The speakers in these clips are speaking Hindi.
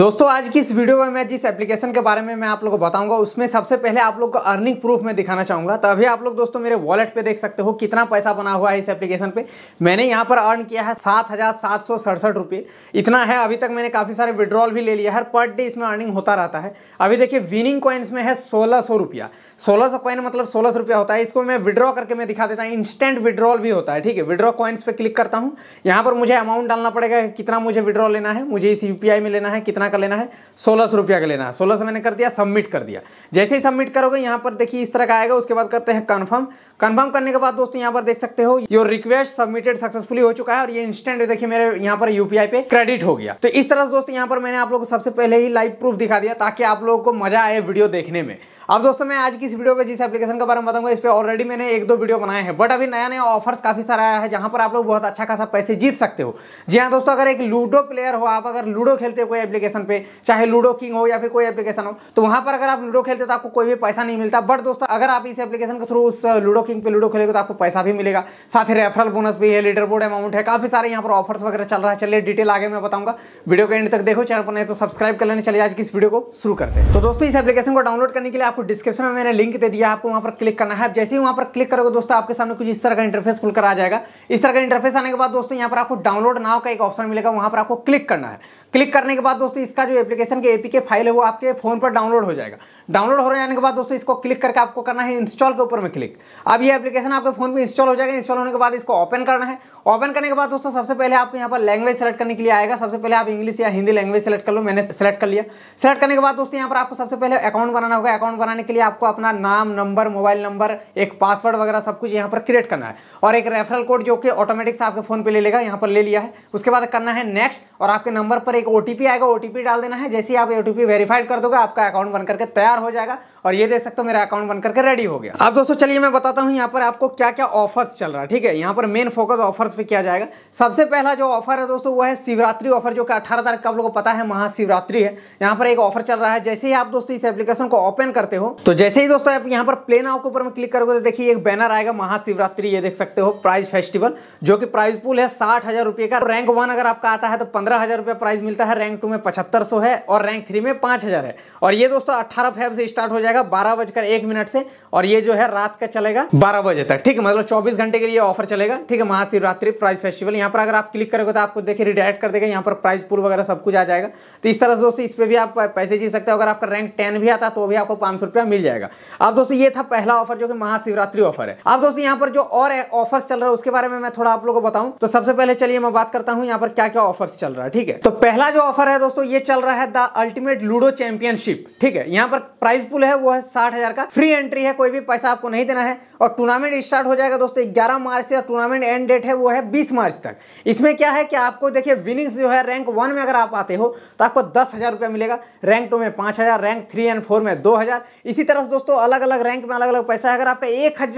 दोस्तों आज की इस वीडियो में मैं जिस एप्लीकेशन के बारे में मैं आप लोगों को बताऊंगा उसमें सबसे पहले आप लोग को अर्निंग प्रूफ में दिखाना चाहूंगा तो अभी आप लोग दोस्तों मेरे वॉलेट पे देख सकते हो कितना पैसा बना हुआ है इस एप्लीकेशन पे मैंने यहाँ पर अर्न किया है सात हजार सात सौ सड़सठ रुपये इतना है अभी तक मैंने काफ़ी सारे विड्रॉल भी ले लिया है पर डे इसमें अर्निंग होता रहता है अभी देखिए विनिंग कॉइन्स में है सोलह सौ रुपया सोलह सौ कॉइन मतलब सोलह सौ रुपया होता है इसको मैं विड्रॉ करके मैं दिखा देता हूँ इंस्टेंट विड्रॉल भी होता है ठीक है विड्रॉ कॉइन्स पे क्लिक करता हूँ यहाँ पर मुझे अमाउंट डालना पड़ेगा कितना मुझे विड्रॉ लेना है मुझे इस यू में लेना है कितना का लेना है सोलह सौ रुपया का लेना है सोलह सौ मैंने कर दिया सबमिट कर दिया जैसे ही सबमिट करोगे यहाँ पर देखिए इस तरह का आएगा उसके बाद करते हैं कन्फर्म कन्फर्म करने के बाद दोस्तों यहाँ पर देख सकते हो योर रिक्वेस्ट सबमिटेड सक्सेसफुली हो चुका है और ये इंस्टेंट देखिए मेरे यहाँ पर यूपीआई पे क्रेडिट हो गया तो इस तरह से दोस्तों यहाँ पर मैंने आप लोग को सबसे पहले ही लाइव प्रूफ दिखा दिया ताकि आप लोगों को मजा आए वीडियो देखने में अब दोस्तों मैं आज की इस वीडियो में जिस एप्लीकेशन के बारे में बताऊंगा इस पर ऑलरेडी मैंने एक दो वीडियो बनाए हैं बट अभी नया नया ऑफर्स काफी सारा आया है जहां पर आप लोग बहुत अच्छा खासा पैसे जीत सकते हो जी हाँ दोस्तों अगर एक लूडो प्लेयर हो आप अगर लूडो खेलते हो कोई एप्लीकेशन पे चाहे लूडो किंग हो या फिर कोई एप्लीकेशन हो तो वहां पर अगर आप लूडो खेलते हो तो आपको कोई भी पैसा नहीं मिलता बट दोस्तों अगर आप इस एप्लीकेशन के थ्रू उस लूडो किंग पे लूडो खेलेगे तो आपको पैसा भी मिलेगा साथ ही रेफरल बोनस भी है लीडर बोर्ड अमाउंट है काफी सारे यहाँ पर ऑफर्स वगैरह चल रहा है चलिए डिटेल आगे मैं बताऊंगा वीडियो के एंड तक देखो चैनल पर नहीं तो सब्सक्राइब कर लेने चलिए आज की इस वीडियो को शुरू करते हैं तो दोस्तों इस एप्लीकेशन को डाउनलोड करने के लिए आपको आपको डिस्क्रिप्शन में मैंने लिंक दे दिया आपको वहाँ पर क्लिक करना है आप जैसे ही वहाँ पर क्लिक करोगे दोस्तों आपके सामने कुछ इस तरह का इंटरफेस खुलकर आ जाएगा इस तरह का इंटरफेस आने के बाद दोस्तों यहाँ पर आपको डाउनलोड नाव का एक ऑप्शन मिलेगा वहाँ पर आपको क्लिक करना है क्लिक करने के बाद दोस्तों इसका जो एप्लीकेशन के एपीके फाइल है वो आपके फोन पर डाउनलोड हो जाएगा डाउनलोड हो रहे जाने के बाद दोस्तों इसको क्लिक करके आपको करना है इंस्टॉल के ऊपर में क्लिक अब ये एप्लीकेशन आपके फोन में इंस्टॉल हो जाएगा इंस्टॉल होने के बाद इसको ओपन करना है ओपन करने के बाद दोस्तों सबसे पहले आपको यहाँ पर लैंग्वेज सेलेक्ट करने के लिए आएगा सबसे पहले आप इंग्लिश या हिंदी लैंग्वेज सेलेक्ट कर लो मैंने सेलेक्ट कर लिया सेलेक्ट करने के बाद दोस्तों यहाँ पर आपको सबसे पहले अकाउंट बनाना होगा अकाउंट बनाने के लिए आपको अपना नाम नंबर मोबाइल नंबर एक पासवर्ड वगैरह सब कुछ यहाँ पर क्रिएट करना है और एक रेफरल कोड जो कि ऑटोमेटिक से आपके फोन पर ले लेगा यहाँ पर ले लिया है उसके बाद करना है नेक्स्ट और आपके नंबर पर एक ओ आएगा ओ डाल देना है जैसे ही आप ओटीपी वेरीफाइड कर दोगे आपका अकाउंट बनकर तैयार हो जाएगा और ये देख सकते हो मेरा अकाउंट बन करके रेडी हो गया अब दोस्तों चलिए मैं बताता हूँ यहाँ पर आपको क्या क्या ऑफर्स चल रहा है ठीक है यहाँ पर मेन फोकस ऑफर्स पे किया जाएगा सबसे पहला जो ऑफर है दोस्तों वो है शिवरात्रि ऑफर जो कि अठारह तारीख का आप लोगों को पता है महाशिवरात्रि है यहाँ पर एक ऑफर चल रहा है जैसे ही आप दोस्तों इस एप्लीकेशन को ओपन करते हो तो जैसे ही दोस्तों आप यहाँ पर प्ले नाउ के ऊपर में क्लिक करोगे तो देखिए एक बैनर आएगा महाशिवरात्रि ये देख सकते हो प्राइज फेस्टिवल जो कि प्राइज पुल है साठ हजार रुपये का रैंक वन अगर आपका आता है तो पंद्रह हजार रुपये प्राइज मिलता है रैंक टू में पचहत्तर है और रैंक थ्री में पांच है और ये दोस्तों अट्ठारह फेब से स्टार्ट हो जाएगा जाएगा बारह बजकर एक मिनट से और ये जो है रात का चलेगा बारह बजे तक ठीक है मतलब चौबीस घंटे के लिए ऑफर चलेगा ठीक है महाशिवरात्रि प्राइस फेस्टिवल यहाँ पर अगर आप क्लिक करोगे तो आपको देखिए रिडायरेक्ट कर देगा यहाँ पर प्राइस पुल वगैरह सब कुछ आ जाएगा तो इस तरह से दोस्तों इस पर भी आप पैसे जी सकते हो अगर आपका रैंक टेन भी आता तो भी आपको पाँच मिल जाएगा अब दोस्तों ये था पहला ऑफर जो कि महाशिवरात्रि ऑफर है अब दोस्तों यहाँ पर जो और ऑफर्स चल रहा है उसके बारे में मैं थोड़ा आप लोगों को बताऊं तो सबसे पहले चलिए मैं बात करता हूँ यहाँ पर क्या क्या ऑफर्स चल रहा है ठीक है तो पहला जो ऑफर है दोस्तों ये चल रहा है द अल्टीमेट लूडो चैंपियनशिप ठीक है यहाँ पर प्राइज पुल है वो है साठ हजार का फ्री एंट्री है कोई भी पैसा आपको नहीं देना है और टूर्नामेंट स्टार्ट हो जाएगा दोस्तों ग्यारह मार्च से और टूर्नामेंट एंड डेट है वो है बीस मार्च तक इसमें क्या है कि आपको देखिए विनिंग्स जो है रैंक वन में अगर आप आते हो तो आपको दस मिलेगा रैंक टू में पांच रैंक थ्री एंड फोर में दो इसी तरह से दोस्तों अलग अलग रैंक में अलग अलग पैसा है अगर आपका एक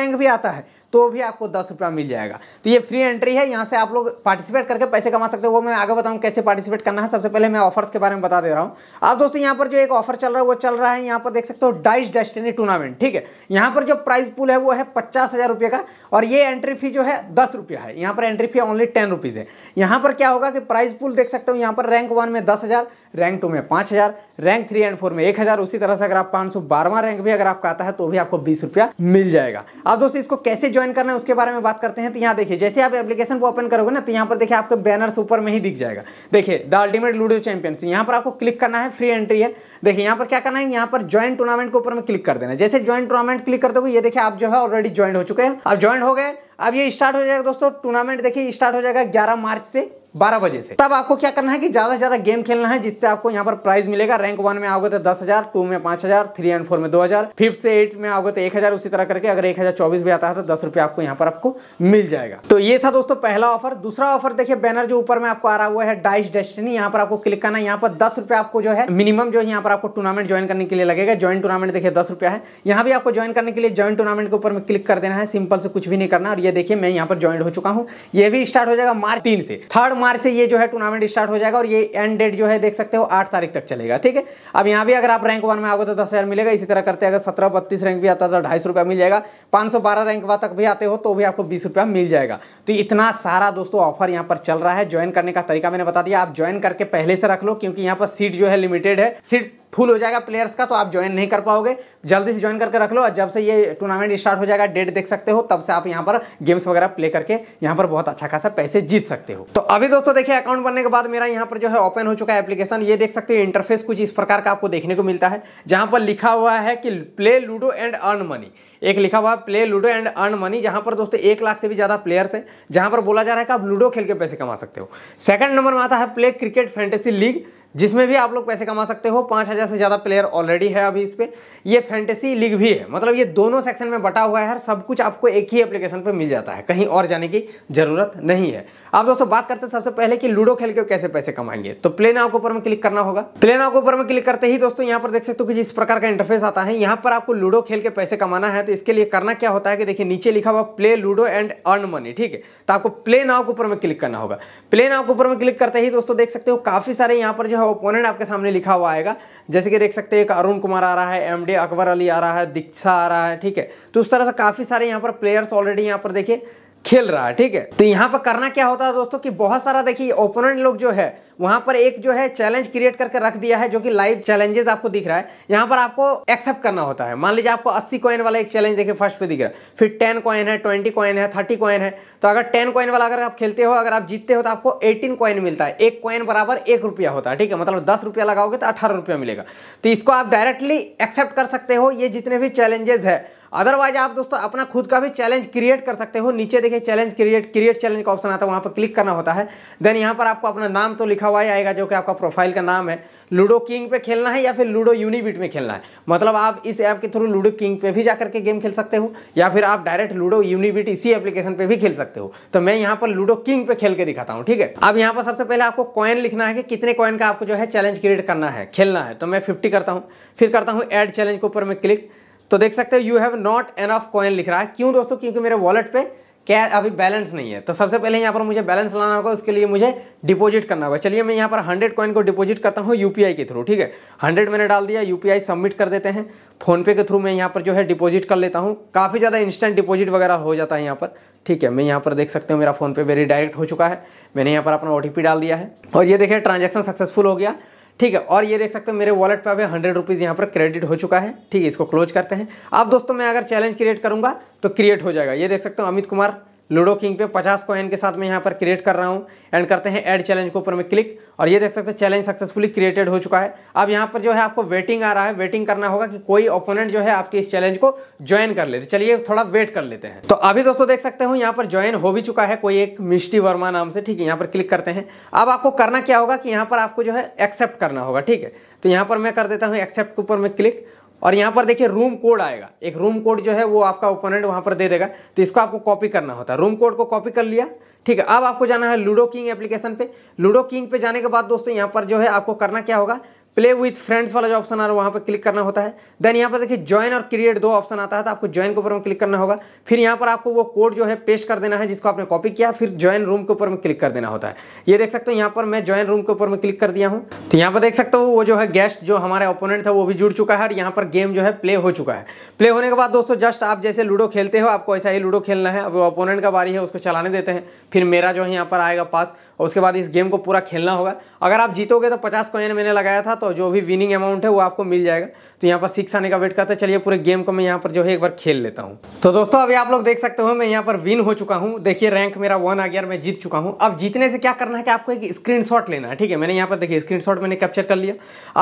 रैंक भी आता है तो भी आपको दस रुपया मिल जाएगा तो ये फ्री एंट्री है यहाँ से आप लोग पार्टिसिपेट करके पैसे कमा सकते हो वो मैं आगे बताऊँ कैसे पार्टिसिपेट करना है सबसे पहले मैं ऑफर्स के बारे में बता दे रहा हूँ अब दोस्तों यहाँ पर जो एक ऑफर चल रहा है वो चल रहा है यहाँ पर देख सकते हो डाइस डेस्टिनी टूर्नामेंट ठीक है यहाँ पर जो प्राइस पुल है वो है पचास हज़ार रुपये का और ये एंट्री फी जो है दस रुपया है यहाँ पर entry fee only ten rupees है यहाँ पर क्या होगा कि प्राइस पुल देख सकते हो यहाँ पर रैंक वन में दस हज़ार रैंक टू में पाँच हज़ार रैंक थ्री एंड फोर में एक हज़ार उसी तरह से अगर आप पाँच सौ बारहवा रैंक भी अगर आपका आता है तो भी आपको बीस रुपया मिल जाएगा अब दोस्तों इसको कैसे ज्वाइन करना है उसके बारे में बात करते हैं तो यहाँ देखिए जैसे आप एप्लीकेशन को ओपन करोगे ना तो यहाँ पर देखिए आपके बैनर्स ऊपर में ही दिख जाएगा देखिए द अल्टीमेट लूडो चैंपियंस यहाँ पर आपको क्लिक करना है फ्री एंट्री है देखिए यहाँ पर क्या करना है यहाँ पर ज्वाइन टूर्नामेंट के ऊपर में क्लिक कर देना जैसे ज्वाइन टूर्नामेंट क्लिक कर दोगे ये देखिए आप जो है ऑलरेडी ज्वाइन हो चुके हैं आप ज्वाइन हो गए अब ये स्टार्ट हो जाएगा दोस्तों टूर्नामेंट देखिए स्टार्ट हो जाएगा 11 मार्च से बारह बजे से तब आपको क्या करना है कि ज़्यादा से ज़्यादा गेम खेलना है जिससे आपको यहाँ पर प्राइज मिलेगा रैंक वन में आओगे तो दस हज़ार टू में पांच हज़ार थ्री एंड फोर में दो हज़ार फिफ्थ से एट में आओगे तो एक हज़ार उसी तरह करके अगर एक हज़ार चौबीस भी आता है तो दस रुपये आपको यहाँ पर आपको मिल जाएगा तो ये था दोस्तों पहला ऑफर दूसरा ऑफर देखिए बैनर जो ऊपर में आपको आ रहा हुआ है डाइस डेस्टनी यहाँ पर आपको क्लिक करना है यहाँ पर दस रुपये आपको जो है मिनिमम जो यहाँ पर आपको टूर्नामेंट ज्वाइन करने के लिए लगेगा ज्वाइन टूर्नामेंट देखिए दस रुपया है यहाँ भी आपको ज्वाइन करने के लिए ज्वाइन टूर्नामेंट के ऊपर में क्लिक कर देना है सिंपल से कुछ भी नहीं करना और ये देखिए मैं यहाँ पर ज्वाइन हो चुका हूँ ये भी स्टार्ट हो जाएगा मार्च तीन से थर्ड मार्च से ये जो है टूर्नामेंट स्टार्ट हो जाएगा और ये एंड डेट जो है देख सकते हो आठ तारीख तक चलेगा ठीक है अब यहाँ भी अगर आप रैंक वन में आओगे तो दस हज़ार मिलेगा इसी तरह करते अगर सत्रह बत्तीस रैंक भी आता तो ढाई सौ मिल जाएगा पाँच सौ बारह रैंक तक भी आते हो तो भी आपको बीस रुपया मिल जाएगा तो इतना सारा दोस्तों ऑफर यहाँ पर चल रहा है ज्वाइन करने का तरीका मैंने बता दिया आप ज्वाइन करके पहले से रख लो क्योंकि यहाँ पर सीट जो है लिमिटेड है सीट फुल हो जाएगा प्लेयर्स का तो आप ज्वाइन नहीं कर पाओगे जल्दी से ज्वाइन करके रख लो और जब से ये टूर्नामेंट स्टार्ट हो जाएगा डेट देख सकते हो तब से आप यहाँ पर गेम्स वगैरह प्ले करके यहाँ पर बहुत अच्छा खासा पैसे जीत सकते हो तो अभी दोस्तों देखिए अकाउंट बनने के बाद मेरा यहाँ पर जो है ओपन हो चुका है एप्लीकेशन ये देख सकते हो इंटरफेस कुछ इस प्रकार का आपको देखने को मिलता है जहाँ पर लिखा हुआ है कि play Ludo and earn money एक लिखा हुआ है play Ludo and earn money जहाँ पर दोस्तों एक लाख से भी ज़्यादा प्लेयर्स हैं जहाँ पर बोला जा रहा है कि आप लूडो खेल के पैसे कमा सकते हो सेकंड नंबर में आता है प्ले क्रिकेट फैंटेसी लीग जिसमें भी आप लोग पैसे कमा सकते हो पाँच हज़ार से ज़्यादा प्लेयर ऑलरेडी है अभी इस पर ये फैंटेसी लीग भी है मतलब ये दोनों सेक्शन में बटा हुआ है सब कुछ आपको एक ही एप्लीकेशन पर मिल जाता है कहीं और जाने की ज़रूरत नहीं है आप दोस्तों बात करते हैं सबसे पहले कि लूडो खेल के कैसे पैसे कमाएंगे तो प्लेन आपको ऊपर में क्लिक करना होगा प्लेन आपको ऊपर में क्लिक करते ही दोस्तों यहाँ पर देख सकते हो कि जिस प्रकार का इंटरफेस आता है यहाँ पर आपको लूडो खेल के पैसे कमाना है तो इसके लिए करना क्या होता है कि देखिए नीचे लिखा हुआ play Ludo and earn money ठीक है तो आपको प्ले नाव के ऊपर में क्लिक करना होगा प्ले नाव के ऊपर में क्लिक करते ही दोस्तों देख सकते हो काफी सारे यहाँ पर जो है ओपोनेंट आपके सामने लिखा हुआ आएगा जैसे कि देख सकते हैं एक अरुण कुमार आ रहा है एम अकबर अली आ रहा है दीक्षा आ रहा है ठीक है तो उस तरह से काफ़ी सारे यहाँ पर प्लेयर्स ऑलरेडी यहाँ पर देखिए खेल रहा है ठीक है तो यहाँ पर करना क्या होता है दोस्तों कि बहुत सारा देखिए ओपोनेंट लोग जो है वहां पर एक जो है चैलेंज क्रिएट करके रख दिया है जो कि लाइव चैलेंजेस आपको दिख रहा है यहाँ पर आपको एक्सेप्ट करना होता है मान लीजिए आपको 80 कॉइन वाला एक चैलेंज देखिए फर्स्ट पे दिख रहा है फिर 10 कॉइन है 20 कॉइन है 30 कॉइन है तो अगर 10 कॉइन वाला अगर आप खेलते हो अगर आप जीतते हो तो आपको एटीन कॉइन मिलता है एक कॉइन बराबर एक रुपया होता है ठीक है मतलब दस रुपया लगाओगे तो अठारह रुपया मिलेगा तो इसको आप डायरेक्टली एक्सेप्ट कर सकते हो ये जितने भी चैलेंजेस है अदरवाइज आप दोस्तों अपना खुद का भी चैलेंज क्रिएट कर सकते हो नीचे देखिए चैलेंज क्रिएट क्रिएट चैलेंज का ऑप्शन आता है वहाँ पर क्लिक करना होता है देन यहाँ पर आपको अपना नाम तो लिखा हुआ ही आएगा जो कि आपका प्रोफाइल का नाम है लूडो किंग पे खेलना है या फिर लूडो यूनिबिट में खेलना है मतलब आप इस ऐप के थ्रू लूडो किंग पे भी जा करके गेम खेल सकते हो या फिर आप डायरेक्ट लूडो यूनिबिट इसी एप्लीकेशन पे भी खेल सकते हो तो मैं यहाँ पर लूडो किंग पे खेल के दिखाता हूँ ठीक है अब यहाँ पर सबसे पहले आपको कॉइन लिखना है कि कितने कॉइन का आपको जो है चैलेंज क्रिएट करना है खेलना है तो मैं फिफ्टी करता हूँ फिर करता हूँ एड चैलेंज के ऊपर मैं क्लिक तो देख सकते हो you have not enough coin लिख रहा है क्यों दोस्तों क्योंकि मेरे वॉलेट पे क्या अभी बैलेंस नहीं है तो सबसे पहले यहाँ पर मुझे बैलेंस लाना होगा उसके लिए मुझे डिपॉजिट करना होगा चलिए मैं यहाँ पर 100 कॉइन को डिपॉजिट करता हूँ यूपीआई के थ्रू ठीक है 100 मैंने डाल दिया यूपीआई सबमिट कर देते हैं फोनपे के थ्रू मैं यहाँ पर जो है डिपॉजिट कर लेता हूँ काफ़ी ज़्यादा इंस्टेंट डिपॉजिट वगैरह हो जाता है यहाँ पर ठीक है मैं यहाँ पर देख सकते हूँ मेरा फोनपे वेरी डायरेक्ट हो चुका है मैंने यहाँ पर अपना ओ डाल दिया है और ये देखिए ट्रांजेक्शन सक्सेसफुल हो गया ठीक है और ये देख सकते हो मेरे वॉलेट पर अभी हंड्रेड रुपीज़ यहाँ पर क्रेडिट हो चुका है ठीक है इसको क्लोज करते हैं अब दोस्तों मैं अगर चैलेंज क्रिएट करूँगा तो क्रिएट हो जाएगा ये देख सकते हो अमित कुमार लूडो किंग पे 50 कॉइन के साथ मैं यहाँ पर क्रिएट कर रहा हूँ एंड करते हैं ऐड चैलेंज के ऊपर में क्लिक और ये देख सकते हैं चैलेंज सक्सेसफुली क्रिएटेड हो चुका है अब यहाँ पर जो है आपको वेटिंग आ रहा है वेटिंग करना होगा कि कोई ओपोनेंट जो है आपके इस चैलेंज को ज्वाइन कर लेते चलिए थोड़ा वेट कर लेते हैं तो अभी दोस्तों देख सकते हो यहाँ पर ज्वाइन हो भी चुका है कोई एक मिष्टी वर्मा नाम से ठीक है यहाँ पर क्लिक करते हैं अब आपको करना क्या होगा कि यहाँ पर आपको जो है एक्सेप्ट करना होगा ठीक है तो यहाँ पर मैं कर देता हूँ एक्सेप्ट के ऊपर में क्लिक और यहाँ पर देखिए रूम कोड आएगा एक रूम कोड जो है वो आपका ओपोनेंट वहाँ पर दे देगा तो इसको आपको कॉपी करना होता है रूम कोड को कॉपी कर लिया ठीक है अब आपको जाना है लूडो किंग एप्लीकेशन पे लूडो किंग पे जाने के बाद दोस्तों यहाँ पर जो है आपको करना क्या होगा प्ले विथ फ्रेंड्स वाला जो ऑप्शन आ रहा है वहाँ पर क्लिक करना होता है देन यहाँ पर देखिए ज्वाइन और क्रिएट दो ऑप्शन आता है तो आपको ज्वाइन के ऊपर में क्लिक करना होगा फिर यहाँ पर आपको वो कोड जो है पेस्ट कर देना है जिसको आपने कॉपी किया फिर ज्वाइन रूम के ऊपर में क्लिक कर देना होता है ये देख सकते हो यहाँ पर मैं ज्वाइन रूम के ऊपर में क्लिक कर दिया हूँ तो यहाँ पर देख सकते हो वो जो है गेस्ट जो हमारे ओपोनेंट था वो भी जुड़ चुका है और यहाँ पर गेम जो है प्ले हो चुका है प्ले होने के बाद दोस्तों जस्ट आप जैसे लूडो खेलते हो आपको ऐसा ही लूडो खेलना है अब ओपोनेंट का बारी है उसको चलाने देते हैं फिर मेरा जो है यहाँ पर आएगा पास और उसके बाद इस गेम को पूरा खेलना होगा अगर आप जीतोगे तो पचास कॉइन मैंने लगाया था तो तो जो भी विनिंग अमाउंट है वो आपको मिल जाएगा तो यहाँ पर सिक्स आने का वेट करते हैं चलिए पूरे गेम को मैं यहाँ पर जो है एक बार खेल लेता हूँ तो दोस्तों अभी आप लोग देख सकते हो मैं यहाँ पर विन हो चुका हूँ देखिए रैंक मेरा वन आ गया मैं जीत चुका हूँ अब जीतने से क्या करना है कि आपको एक स्क्रीन लेना है ठीक है मैंने यहाँ पर देखिए स्क्रीन मैंने कैप्चर कर लिया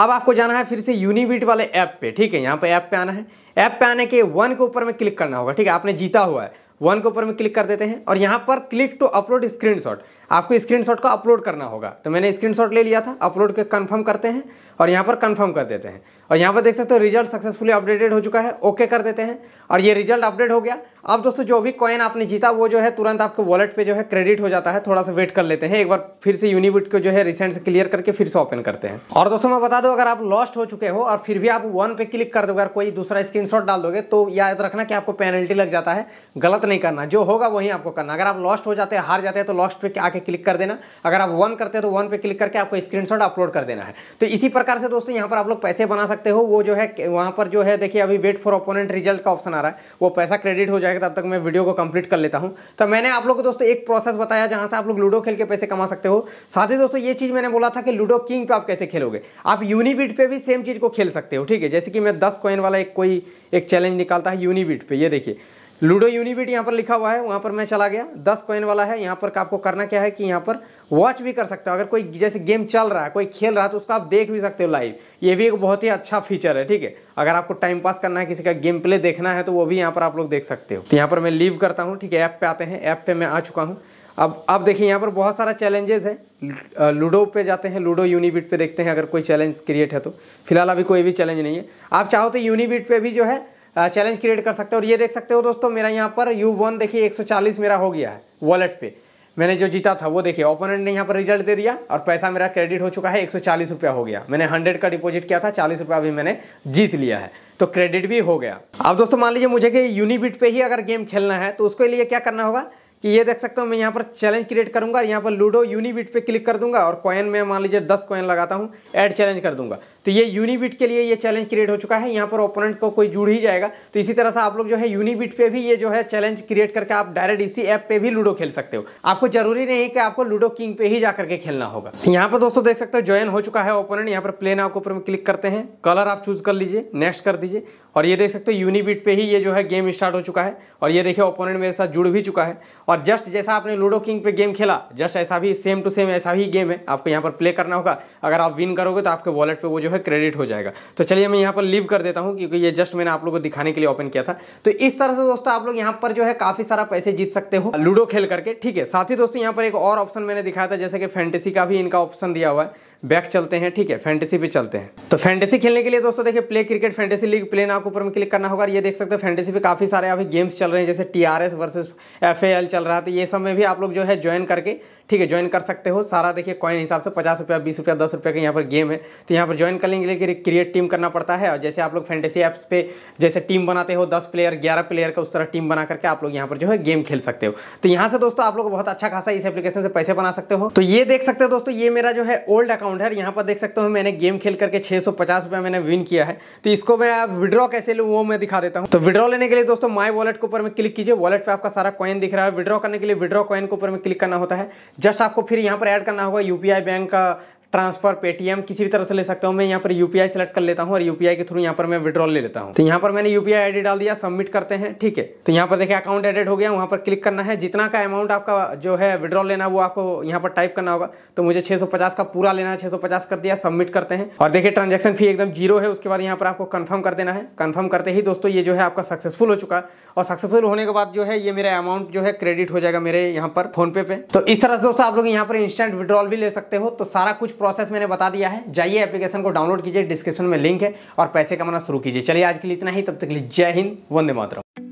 अब आपको जाना है फिर से यूनिबिट वाले ऐप पर ठीक है यहाँ पर ऐप पर आना है ऐप पे आने के वन के ऊपर में क्लिक करना होगा ठीक है आपने जीता हुआ है वन के ऊपर में क्लिक कर देते हैं और यहाँ पर क्लिक टू अपलोड स्क्रीनशॉट आपको स्क्रीनशॉट का अपलोड करना होगा तो मैंने स्क्रीनशॉट ले लिया था अपलोड के कंफर्म करते हैं और यहाँ पर कंफर्म कर देते हैं और यहाँ पर देख सकते हो रिजल्ट सक्सेसफुली अपडेटेड हो चुका है ओके कर देते हैं और ये रिजल्ट अपडेट हो गया अब दोस्तों जो भी कॉइन आपने जीता वो जो है तुरंत आपके वॉलेट पर जो है क्रेडिट हो जाता है थोड़ा सा वेट कर लेते हैं एक बार फिर से यूनिविट को जो है रिसेंट से क्लियर करके फिर से ओपन करते हैं और दोस्तों मैं बता दूँ अगर आप लॉस्ट हो चुके हो और फिर भी आप वन पे क्लिक कर दोगे अगर कोई दूसरा स्क्रीनशॉट डाल दोगे तो याद रखना कि आपको पेनल्टी लग जाता है गलत नहीं करना जो होगा वही आपको करना अगर आप लॉस्ट हो जाते हैं हार जाते हैं तो लॉस्ट पे आके क्लिक कर देना अगर आप वन करते हैं तो वन पे क्लिक करके आपको स्क्रीनशॉट अपलोड कर देना है तो इसी प्रकार से दोस्तों यहाँ पर आप लोग पैसे बना सकते हो वो जो है वहाँ पर जो है देखिए अभी वेट फॉर ओपोनेंट रिजल्ट का ऑप्शन आ रहा है वो पैसा क्रेडिट हो जाएगा तब तक मैं वीडियो को कंप्लीट कर लेता हूँ तो मैंने आप लोग को दोस्तों एक प्रोसेस बताया जहाँ से आप लोग लूडो खेल के पैसे कमा सकते हो साथ ही दोस्तों ये चीज़ मैंने बोला था कि लूडो किंग पे आप कैसे खेलोगे आप यूनिबिट पर भी सेम चीज़ को खेल सकते हो ठीक है जैसे कि मैं दस कॉइन वाला एक कोई एक चैलेंज निकालता है यूनिबिट पर ये देखिए लूडो यूनिबिट यहाँ पर लिखा हुआ है वहाँ पर मैं चला गया दस कॉइन वाला है यहाँ पर आपको करना क्या है कि यहाँ पर वॉच भी कर सकते हो अगर कोई जैसे गेम चल रहा है कोई खेल रहा है तो उसको आप देख भी सकते हो लाइव ये भी एक बहुत ही अच्छा फीचर है ठीक है अगर आपको टाइम पास करना है किसी का गेम प्ले देखना है तो वो भी यहाँ पर आप लोग देख सकते हो तो यहाँ पर मैं लीव करता हूँ ठीक है ऐप पे आते हैं ऐप पे मैं आ चुका हूँ अब अब देखिए यहाँ पर बहुत सारा चैलेंजेस है लूडो पे जाते हैं लूडो यूनिबिट पे देखते हैं अगर कोई चैलेंज क्रिएट है तो फिलहाल अभी कोई भी चैलेंज नहीं है आप चाहो तो यूनिबिट पे भी जो है चैलेंज क्रिएट कर सकते हो और ये देख सकते हो दोस्तों मेरा यहाँ पर यू वन देखिए 140 मेरा हो गया है वॉलेट पे मैंने जो जीता था वो देखिए ओपोनेंट ने यहाँ पर रिजल्ट दे दिया और पैसा मेरा क्रेडिट हो चुका है एक रुपया हो गया मैंने हंड्रेड का डिपोजिट किया था चालीस रुपया अभी मैंने जीत लिया है तो क्रेडिट भी हो गया अब दोस्तों मान लीजिए मुझे कि यूनिबिट पर ही अगर गेम खेलना है तो उसके लिए क्या करना होगा कि ये देख सकता हूँ मैं यहाँ पर चैलेंज क्रिएट करूँगा यहाँ पर लूडो यूनिबिट पे क्लिक कर दूंगा और कॉइन में मान लीजिए दस कॉइन लगाता हूँ ऐड चैलेंज कर दूंगा तो ये यूनिबिट के लिए ये चैलेंज क्रिएट हो चुका है यहाँ पर ओपोनेंट को कोई जुड़ ही जाएगा तो इसी तरह से आप लोग जो है यूनिबिट पे भी ये जो है चैलेंज क्रिएट करके आप डायरेक्ट इसी ऐप पे भी लूडो खेल सकते हो आपको जरूरी नहीं कि आपको लूडो किंग पे ही जाकर के खेलना होगा यहाँ पर दोस्तों देख सकते हो ज्वाइन हो चुका है ओपोनेंट यहाँ पर प्ले नाव के ऊपर में क्लिक करते हैं कलर आप चूज कर लीजिए नेक्स्ट कर दीजिए और ये देख सकते हो यूनिबिट पे ही ये जो है गेम स्टार्ट हो चुका है और ये देखिए ओपोनेंट मेरे साथ जुड़ भी चुका है और जस्ट जैसा आपने लूडो किंग पे गेम खेला जस्ट ऐसा भी सेम टू सेम ऐसा ही गेम है आपको यहाँ पर प्ले करना होगा अगर आप विन करोगे तो आपके वॉलेट पर वो जो जो है क्रेडिट हो जाएगा तो चलिए मैं यहाँ पर लीव कर देता हूँ क्योंकि ये जस्ट मैंने आप लोग को दिखाने के लिए ओपन किया था तो इस तरह से दोस्तों आप लोग यहाँ पर जो है काफ़ी सारा पैसे जीत सकते हो लूडो खेल करके ठीक है साथ ही दोस्तों यहाँ पर एक और ऑप्शन मैंने दिखाया था जैसे कि फैंटेसी का भी इनका ऑप्शन दिया हुआ है बैक चलते हैं ठीक है फैंटेसी पे चलते हैं तो फैंटेसी खेलने के लिए दोस्तों देखिए play cricket fantasy league play now के ऊपर में क्लिक करना होगा ये देख सकते हैं फैंटेसी पे काफ़ी सारे अभी गेम्स चल रहे हैं जैसे T R S versus F L चल रहा था तो ये सब में भी आप लोग जो है ज्वाइन करके ठीक है ज्वाइन कर सकते हो सारा देखिए कॉइन हिसाब से पचास रुपया बीस रुपया दस रुपया का यहाँ पर गेम है तो यहाँ पर ज्वाइन करने के लिए क्रिएट टीम करना पड़ता है और जैसे आप लोग फैंटेसी ऐप्स पे जैसे टीम बनाते हो दस प्लेयर ग्यारह प्लेयर का उस तरह टीम बना करके आप लोग यहाँ पर जो है गेम खेल सकते हो तो यहाँ से दोस्तों आप लोग बहुत अच्छा खासा इस एप्लीकेशन से पैसे बना सकते हो तो ये देख सकते हो दोस्तों ये मेरा जो है ओल्ड अकाउंट अकाउंट है यहाँ पर देख सकते हो मैंने गेम खेल करके छः सौ मैंने विन किया है तो इसको मैं विड्रॉ कैसे लूँ वो मैं दिखा देता हूँ तो विड्रॉ लेने के लिए दोस्तों माई वॉलेट के ऊपर में क्लिक कीजिए वॉलेट पर आपका सारा कॉइन दिख रहा है विड्रॉ करने के लिए विड्रॉ कॉइन के ऊपर में क्लिक करना होता है जस्ट आपको फिर यहाँ पर ऐड करना होगा यूपीआई बैंक का ट्रांसफर पेटीएम किसी भी तरह से ले सकता हूँ मैं यहाँ पर यूपीआई सेलेक्ट कर लेता हूँ और यू के थ्रू यहाँ पर मैं विड्रॉल ले लेता हूँ तो यहाँ पर मैंने यू आईडी डाल दिया सबमिट करते हैं ठीक है तो यहाँ पर देखिए अकाउंट एडेड हो गया वहाँ पर क्लिक करना है जितना का अमाउंट आपका जो है विड्रॉल लेना वो आपको यहाँ पर टाइप करना होगा तो मुझे छः का पूरा लेना है छः कर दिया सबमिट करते हैं और देखिए ट्रांजेक्शन फी एकदम जीरो है उसके बाद यहाँ पर आपको कन्फर्म कर देना है कन्फर्म करते ही दोस्तों ये जो है आपका सक्सेसफुल हो चुका और सक्सेसफुल होने के बाद जो है ये मेरा अमाउंट जो है क्रेडिट हो जाएगा मेरे यहाँ पर फोनपे पे तो इस तरह से दोस्तों आप लोग यहाँ पर इंस्टेंट विड्रॉल भी ले सकते हो तो सारा कुछ प्रोसेस मैंने बता दिया है जाइए एप्लीकेशन को डाउनलोड कीजिए डिस्क्रिप्शन में लिंक है और पैसे कमाना शुरू कीजिए चलिए आज के लिए इतना ही तब तक के लिए जय हिंद वंदे मातरम